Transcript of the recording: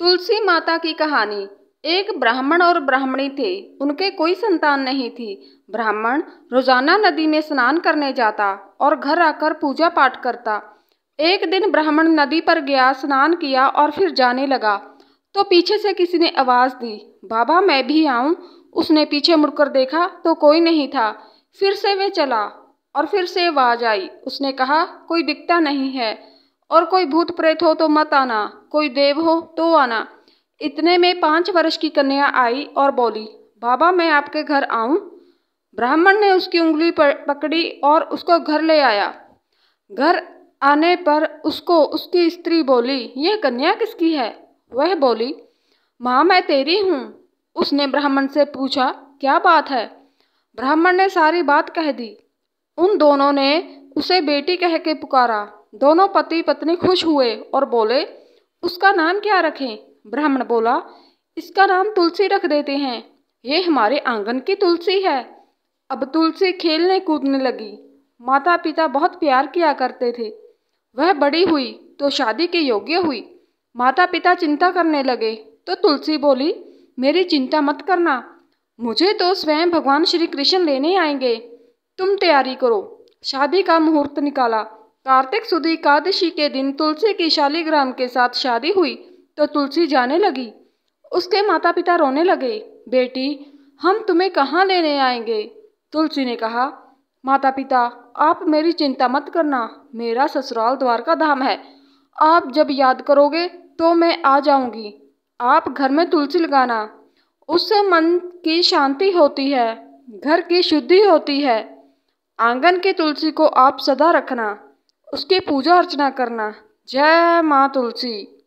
तुलसी माता की कहानी एक ब्राह्मण और ब्राह्मणी थे उनके कोई संतान नहीं थी ब्राह्मण रोजाना नदी में स्नान करने जाता और घर आकर पूजा पाठ करता एक दिन ब्राह्मण नदी पर गया स्नान किया और फिर जाने लगा तो पीछे से किसी ने आवाज़ दी बाबा मैं भी आऊँ उसने पीछे मुड़कर देखा तो कोई नहीं था फिर से वे चला और फिर से आवाज़ आई उसने कहा कोई दिखता नहीं है और कोई भूत प्रेत हो तो मत आना कोई देव हो तो आना इतने में पांच वर्ष की कन्या आई और बोली बाबा मैं आपके घर आऊं ब्राह्मण ने उसकी उंगली पकड़ी और उसको घर ले आया घर आने पर उसको उसकी स्त्री बोली यह कन्या किसकी है वह बोली माँ मैं तेरी हूँ उसने ब्राह्मण से पूछा क्या बात है ब्राह्मण ने सारी बात कह दी उन दोनों ने उसे बेटी कह के पुकारा दोनों पति पत्नी खुश हुए और बोले उसका नाम क्या रखें ब्राह्मण बोला इसका नाम तुलसी रख देते हैं ये हमारे आंगन की तुलसी है अब तुलसी खेलने कूदने लगी माता पिता बहुत प्यार किया करते थे वह बड़ी हुई तो शादी के योग्य हुई माता पिता चिंता करने लगे तो तुलसी बोली मेरी चिंता मत करना मुझे तो स्वयं भगवान श्री कृष्ण लेने आएंगे तुम तैयारी करो शादी का मुहूर्त निकाला कार्तिक सुधी एकादशी के दिन तुलसी की शालीग्राम के साथ शादी हुई तो तुलसी जाने लगी उसके माता पिता रोने लगे बेटी हम तुम्हें कहाँ लेने आएंगे तुलसी ने कहा माता पिता आप मेरी चिंता मत करना मेरा ससुराल द्वारका धाम है आप जब याद करोगे तो मैं आ जाऊंगी आप घर में तुलसी लगाना उससे मन की शांति होती है घर की शुद्धि होती है आंगन के तुलसी को आप सदा रखना उसकी पूजा अर्चना करना जय माँ तुलसी